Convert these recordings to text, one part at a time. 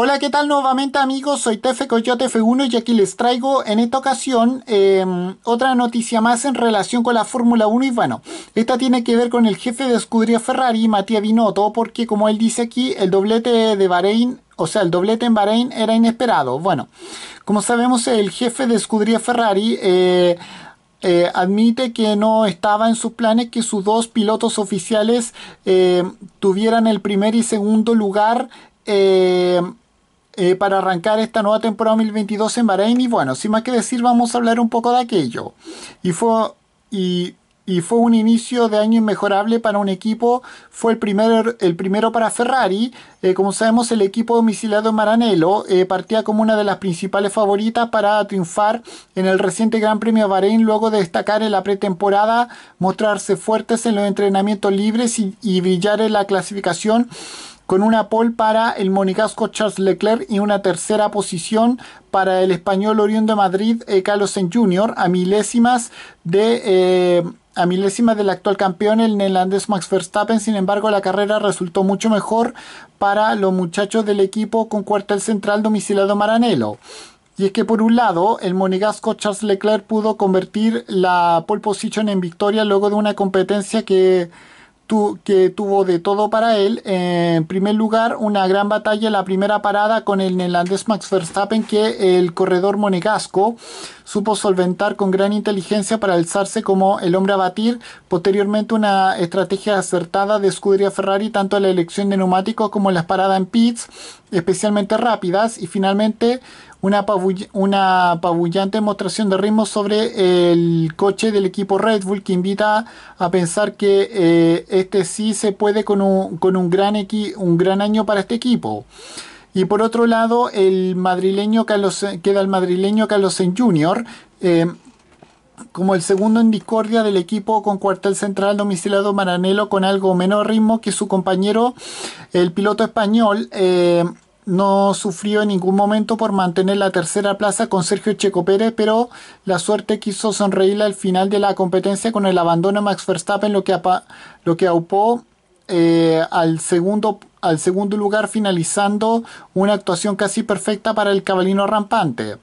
Hola, ¿qué tal nuevamente amigos? Soy Tefe Coyote F1 y aquí les traigo en esta ocasión em, otra noticia más en relación con la Fórmula 1 y bueno, esta tiene que ver con el jefe de escudería Ferrari, Matías Binotto, porque como él dice aquí, el doblete de Bahrein, o sea, el doblete en Bahrein era inesperado. Bueno, como sabemos, el jefe de escudería Ferrari... Eh, eh, admite que no estaba en sus planes que sus dos pilotos oficiales eh, tuvieran el primer y segundo lugar eh, para arrancar esta nueva temporada 2022 en Bahrein. Y bueno, sin más que decir, vamos a hablar un poco de aquello. Y fue, y, fue un inicio de año inmejorable para un equipo. Fue el, el primero para Ferrari. Eh, como sabemos, el equipo domiciliado en Maranello eh, partía como una de las principales favoritas para triunfar en el reciente Gran Premio de Bahrein, luego de destacar en la pretemporada, mostrarse fuertes en los entrenamientos libres y brillar en la clasificación con una pole para el monegasco Charles Leclerc y una tercera posición para el español oriundo de Madrid eh, Carlos En Jr. a milésimas de... Eh, a milésimas del actual campeón, el neerlandés Max Verstappen. Sin embargo, la carrera resultó mucho mejor para los muchachos del equipo con cuartel central domiciliado Maranello. Y es que por un lado, el monegasco Charles Leclerc pudo convertir la pole position en victoria luego de una competencia que que tuvo de todo para él. Eh, en primer lugar, una gran batalla la primera parada con el neerlandés Max Verstappen, que el corredor monegasco supo solventar con gran inteligencia para alzarse como el hombre a batir. Posteriormente, una estrategia acertada de escudería Ferrari, tanto la elección de neumáticos como en las paradas en pits especialmente rápidas y finalmente una, una apabullante demostración de ritmo sobre el coche del equipo Red Bull que invita a pensar que eh, este sí se puede con, un, con un, gran un, gran año para este equipo. Y por otro lado, el madrileño Carlos, queda el madrileño Carlos Jr., como el segundo en discordia del equipo con cuartel central domiciliado Maranelo con algo menos ritmo que su compañero, el piloto español. Eh, no sufrió en ningún momento por mantener la tercera plaza con Sergio Checo Pérez, pero la suerte quiso sonreírle al final de la competencia con el abandono Max Verstappen, lo que, lo que aupó eh, al, segundo, al segundo lugar, finalizando una actuación casi perfecta para el cabalino rampante.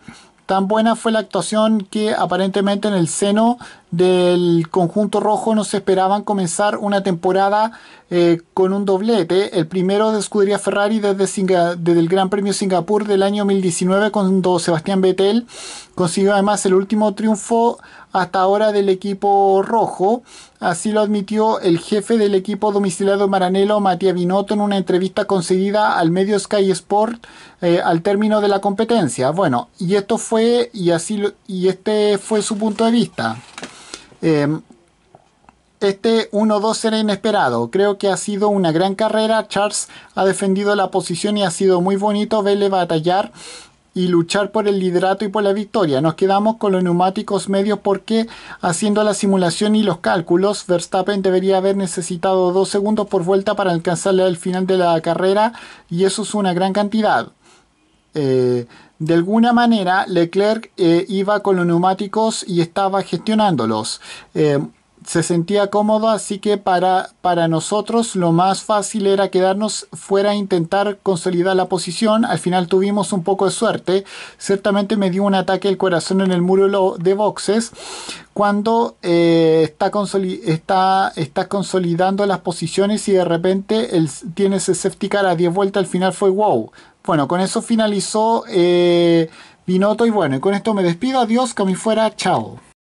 Tan buena fue la actuación que aparentemente en el seno del conjunto rojo no se esperaban comenzar una temporada eh, con un doblete, el primero de escudería Ferrari desde, el Gran Premio Singapur del año 2019 cuando Sebastián Vettel consiguió además el último triunfo hasta ahora del equipo rojo. Así lo admitió el jefe del equipo domiciliado Maranello, Matías Binotto, en una entrevista concedida al medio Sky Sport eh, al término de la competencia. Bueno, y esto fue, y así, y este fue su punto de vista. Em, este 1-2 era inesperado. Creo que ha sido una gran carrera. Charles ha defendido la posición y ha sido muy bonito verle batallar y luchar por el liderato y por la victoria. Nos quedamos con los neumáticos medios porque haciendo la simulación y los cálculos, Verstappen debería haber necesitado dos segundos por vuelta para alcanzarle al final de la carrera y eso es una gran cantidad. Eh, de alguna manera, Leclerc eh, iba con los neumáticos y estaba gestionándolos. Eh, se sentía cómodo, así que para, para, nosotros lo más fácil era quedarnos fuera e intentar consolidar la posición. Al final tuvimos un poco de suerte. Ciertamente me dio un ataque al corazón en el muro de boxes cuando está está, está consolidando las posiciones y de repente el, tienes ese safety car a 10 vueltas. Al final fue wow, bueno, con eso finalizó eh, Binotto y bueno, y con esto me despido. Adiós, que a fuera. Chao.